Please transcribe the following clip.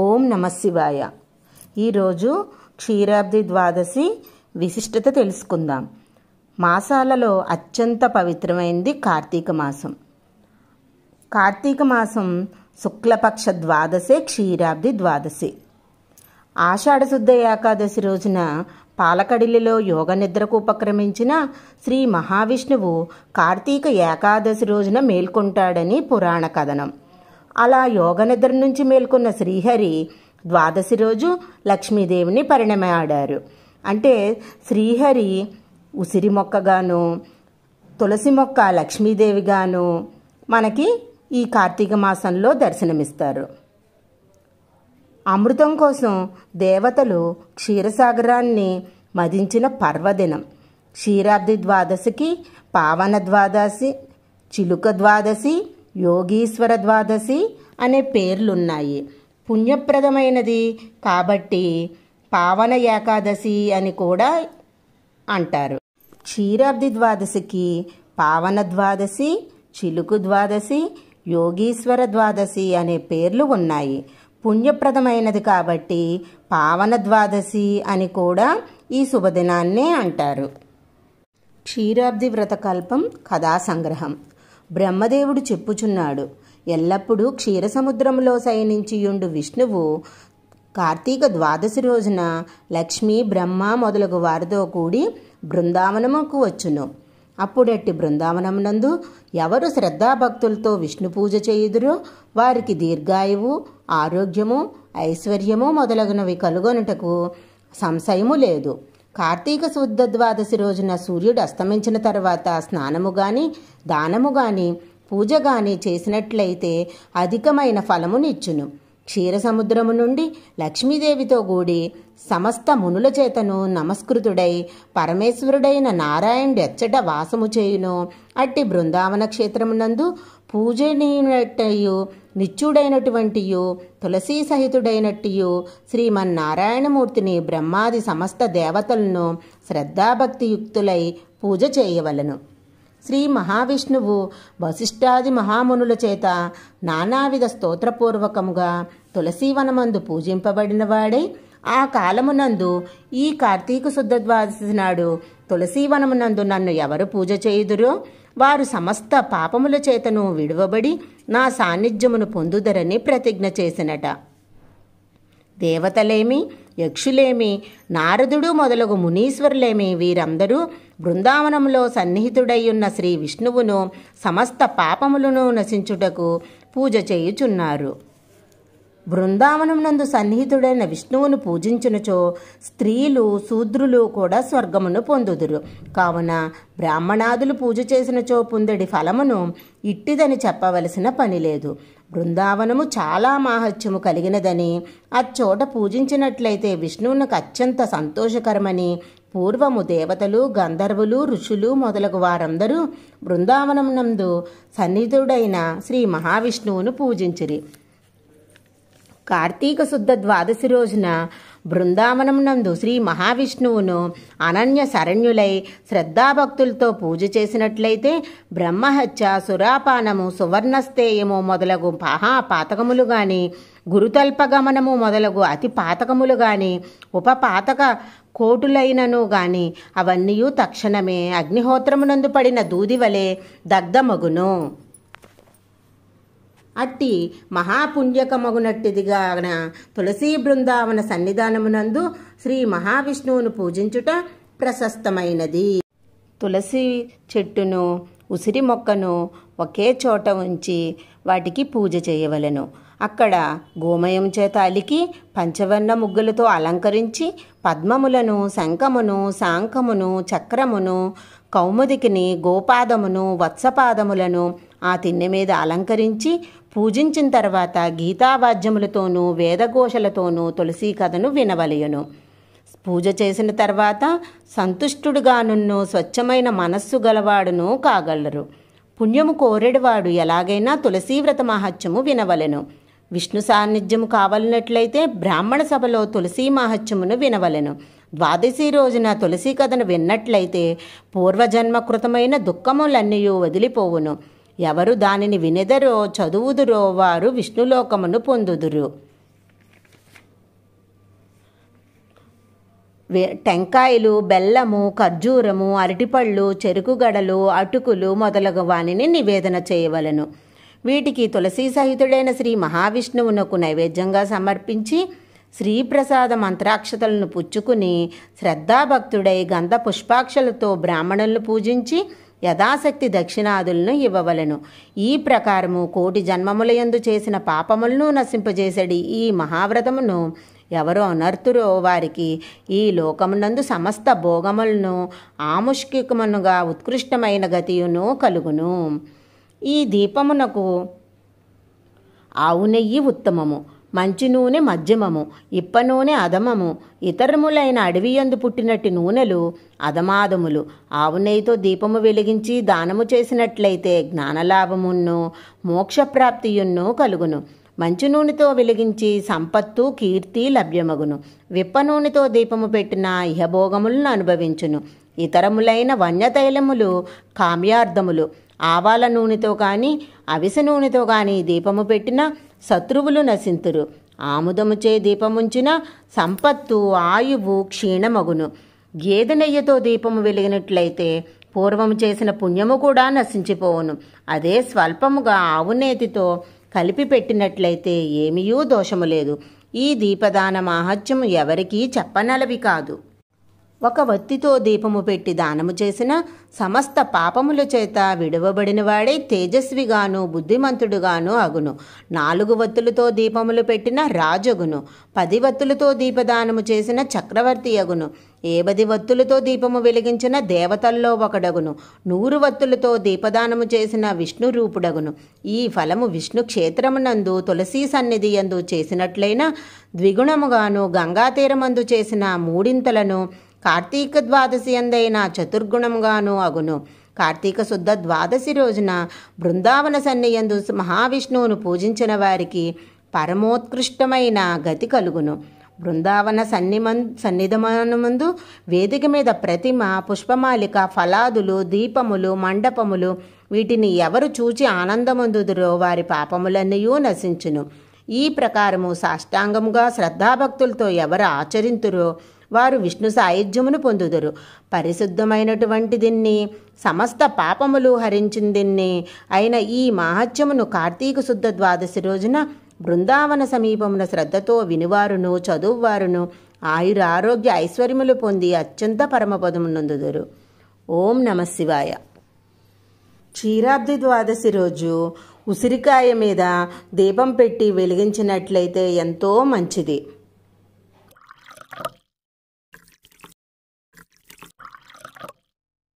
ఓం నమశివాయ ఈరోజు క్షీరాబ్ది ద్వాదశి విశిష్టత తెలుసుకుందాం మాసాలలో అత్యంత పవిత్రమైంది కార్తీక మాసం కార్తీక మాసం శుక్లపక్ష ద్వాదశే క్షీరాబ్ది ద్వాదశి ఆషాఢశుద్ధ ఏకాదశి రోజున పాలకడిలిలో యోగ నిద్రకు ఉపక్రమించిన శ్రీ మహావిష్ణువు కార్తీక ఏకాదశి రోజున మేల్కొంటాడని పురాణ కథనం అలా యోగ నిద్ర నుంచి మేల్కొన్న శ్రీహరి ద్వాదశి రోజు లక్ష్మీదేవిని పరిణమాడారు అంటే శ్రీహరి ఉసిరి మొక్కగాను తులసి మొక్క లక్ష్మీదేవిగాను మనకి ఈ కార్తీక మాసంలో దర్శనమిస్తారు అమృతం కోసం దేవతలు క్షీరసాగరాన్ని మదించిన పర్వదినం క్షీరాబ్ది ద్వాదశికి పావన ద్వాదశి చిలుక ద్వాదశి యోగీశ్వర ద్వాదశి అనే పేర్లున్నాయి పుణ్యప్రదమైనది కాబట్టి పావన ఏకాదశి అని కూడా అంటారు క్షీరాబ్ది ద్వాదశికి పావన ద్వాదశి చిలుకు ద్వాదశి యోగీశ్వర ద్వాదశి అనే పేర్లు ఉన్నాయి పుణ్యప్రదమైనది కాబట్టి పావన ద్వాదశి అని కూడా ఈ శుభదినాన్నే అంటారు క్షీరాబ్ది వ్రతకల్పం కథా సంగ్రహం బ్రహ్మదేవుడు చెప్పుచున్నాడు ఎల్లప్పుడూ క్షీరసముద్రంలో శయనించియుండు విష్ణువు కార్తీక ద్వాదశి రోజున లక్ష్మి బ్రహ్మ మొదలగు వారితో కూడి బృందావనముకు వచ్చును అప్పుడట్టి బృందావనమునందు ఎవరు శ్రద్ధాభక్తులతో విష్ణు పూజ చేయుదురో వారికి దీర్ఘాయువు ఆరోగ్యము ఐశ్వర్యము మొదలగునవి కలుగొనుటకు సంశయము లేదు కార్తీక శుద్ధ ద్వాదశి రోజున సూర్యుడు అస్తమించిన తర్వాత స్నానము గాని దానము గాని పూజ గాని చేసినట్లయితే అధికమైన ఫలమునిచ్చును క్షీర సముద్రము నుండి లక్ష్మీదేవితో కూడి సమస్త మునుల చేతను నమస్కృతుడై పరమేశ్వరుడైన నారాయణుడు ఎచ్చట వాసము చేయును అట్టి బృందావన క్షేత్రమునందు పూజనీయునట్టయు నిచ్చుడైనటువంటియు తులసీ సహితుడైనట్టియు శ్రీమన్నారాయణమూర్తిని బ్రహ్మాది సమస్త దేవతలను శ్రద్ధాభక్తియుక్తులై పూజ చేయవలను శ్రీ మహావిష్ణువు వశిష్ఠాది మహామునుల చేత నానావిధ స్తోత్రపూర్వకముగా తులసీవనమందు పూజింపబడినవాడై ఆ కాలమునందు ఈ కార్తీక శుద్ధ ద్వాదశి నాడు తులసీవనమునందు నన్ను ఎవరు పూజ చేయుదురో వారు సమస్త పాపముల చేతను విడువబడి నా సాన్నిధ్యమును పొందుదరని ప్రతిజ్ఞ చేసినట దేవతలేమి యక్షులేమి నారదుడు మొదలగు మునీశ్వరులేమి వీరందరూ బృందావనంలో సన్నిహితుడైయున్న శ్రీ విష్ణువును సమస్త పాపములను నశించుటకు పూజ చేయుచున్నారు బృందావనమునందు సన్నిహితుడైన విష్ణువును పూజించునుచో స్త్రీలు శూద్రులు కూడా స్వర్గమును పొందుదురు కావున బ్రాహ్మణాదులు పూజ చేసినచో పొందడి ఫలమును ఇట్టిదని చెప్పవలసిన పని లేదు బృందావనము చాలా మాహత్యము కలిగినదని అచ్చోట పూజించినట్లయితే విష్ణువునకు అత్యంత సంతోషకరమని పూర్వము దేవతలు గంధర్వులు ఋషులు మొదలగు వారందరూ బృందావనం నందు సన్నిధుడైన శ్రీ మహావిష్ణువును పూజించిరి కార్తీక శుద్ధ ద్వాదశి రోజున బృందావనం నందు శ్రీ మహావిష్ణువును అనన్య శరణ్యులై శ్రద్ధాభక్తులతో పూజ చేసినట్లయితే బ్రహ్మహత్య సురాపానము సువర్ణస్థేయము మొదలగు మహా పాతకములు గాని గురుతల్పగమనము మొదలగు అతి పాతకములు గాని ఉపపాతక కోటులైనను గాని అవన్నీ తక్షణమే అగ్నిహోత్రమునందు పడిన దూదివలే దగ్ధమగును అట్టి మహాపుణ్యకమగునట్టిదిగా తులసీ బృందావన సన్నిధానమునందు శ్రీ మహావిష్ణువును పూజించుట ప్రశస్తమైనది తులసి చెట్టును ఉసిరి మొక్కను ఒకే చోట ఉంచి వాటికి పూజ చేయవలను అక్కడ గోమయం చేత అలికి పంచవర్ణ ముగ్గులతో అలంకరించి పద్మములను శంఖమును శాంఖమును చక్రమును కౌముదికిని గోపాదమును వత్సపాదములను ఆ తిన్నె మీద అలంకరించి పూజించిన తర్వాత గీతావాద్యములతోనూ వేదఘోషలతోనూ తులసి కథను వినవలయను పూజ చేసిన తర్వాత సంతుష్టుడుగానున్ను స్వచ్ఛమైన మనస్సు గలవాడును కాగలరు పుణ్యము కోరెడువాడు ఎలాగైనా తులసీవ్రత మహత్యము వినవలెను విష్ణు సాన్నిధ్యము కావలనట్లయితే బ్రాహ్మణ సభలో తులసీ మహత్యమును వినవలెను ద్వాదశి రోజున తులసి కథను విన్నట్లయితే పూర్వజన్మ కృతమైన దుఃఖములన్నీ వదిలిపోవును ఎవరు దానిని వినెదరో చదువుదురో వారు విష్ణులోకమును పొందుదురు టెంకాయలు బెల్లము ఖర్జూరము అరటిపళ్ళు చెరుకుగడలు అటుకులు మొదలగు వానిని నివేదన చేయవలను వీటికి తులసీ సహితుడైన శ్రీ మహావిష్ణువునకు నైవేద్యంగా సమర్పించి శ్రీప్రసాద మంత్రాక్షతలను పుచ్చుకుని శ్రద్ధాభక్తుడై గంధ పుష్పాక్షలతో బ్రాహ్మణులను పూజించి యథాశక్తి దక్షిణాదులను ఇవ్వవలను ఈ ప్రకారము కోటి జన్మములయందు చేసిన పాపములను నశింపజేసడి ఈ మహావ్రతమును ఎవరో అనర్తురో వారికి ఈ లోకమునందు సమస్త భోగములను ఆముష్కికమునుగా ఉత్కృష్టమైన గతియును కలుగును ఈ దీపమునకు ఆవు నెయ్యి ఉత్తమము మంచి నూనె మధ్యమము ఇప్ప నూనె అధమము ఇతరములైన అడవియందు పుట్టినట్టి నూనెలు అధమాదములు ఆవు నెయ్యితో దీపము వెలిగించి దానము చేసినట్లయితే జ్ఞానలాభమును మోక్షప్రాప్తియున్ను కలుగును మంచి నూనెతో వెలిగించి సంపత్తు కీర్తి లభ్యమగును విప్ప నూనెతో దీపము పెట్టిన ఇహభోగములను అనుభవించును ఇతరములైన వన్యతైలములు కామ్యార్థములు ఆవాల నూనెతో కానీ అవిసె నూనెతో కానీ దీపము పెట్టిన శత్రువులు నశింతురు ఆముదముచే దీపముంచిన సంపత్తు ఆయువు క్షీణమగును గేదెనెయ్యతో దీపము వెలిగినట్లయితే పూర్వము చేసిన పుణ్యము కూడా నశించిపోవును అదే స్వల్పముగా ఆవునేతితో కలిపి పెట్టినట్లయితే ఏమీయూ దోషము లేదు ఈ దీపదాన మహత్యము ఎవరికీ చెప్పనలవి కాదు ఒక వత్తితో దీపము పెట్టి దానము చేసిన సమస్త పాపముల చేత విడవబడిన వాడే తేజస్విగాను బుద్ధిమంతుడుగాను అగును నాలుగు వత్తులతో దీపములు పెట్టిన రాజగును పది వత్తులతో దీపదానము చేసిన చక్రవర్తి అగును ఏబది వత్తులతో దీపము వెలిగించిన దేవతల్లో ఒకడగును నూరు వత్తులతో దీపదానము చేసిన విష్ణు రూపుడగును ఈ ఫలము విష్ణు క్షేత్రమునందు తులసీ సన్నిధి అందు చేసినట్లయినా ద్విగుణముగాను గంగాతీరమందు చేసిన మూడింతలను కార్తీక ద్వాదశి అందైన చతుర్గుణంగాను అగును కార్తీక శుద్ధ ద్వాదశి రోజున బృందావన సన్నియందు మహావిష్ణువును పూజించిన వారికి పరమోత్కృష్టమైన గతి కలుగును బృందావన సన్నిమన్ సన్నిధమనముందు వేదిక మీద ప్రతిమ పుష్పమాలిక ఫలాదులు దీపములు మండపములు వీటిని ఎవరు చూచి ఆనందముందుదురో వారి పాపములన్నయూ నశించును ఈ ప్రకారము సాష్టాంగముగా శ్రద్ధాభక్తులతో ఎవరు ఆచరింతురో వారు విష్ణు సాయుధ్యమును పొందుదురు పరిశుద్ధమైనటువంటి దీన్ని సమస్త పాపములు హరించిందిన్ని అయిన ఈ మహత్యమును కార్తీక శుద్ధ ద్వాదశి రోజున బృందావన సమీపమున శ్రద్ధతో వినివారును చదువువారును ఆయుర ఆరోగ్య ఐశ్వర్యములు పొంది అత్యంత పరమపదమునందుదురు ఓం నమ శివాయ క్షీరాబ్ది ద్వాదశి రోజు ఉసిరికాయ మీద దీపం పెట్టి వెలిగించినట్లయితే ఎంతో మంచిది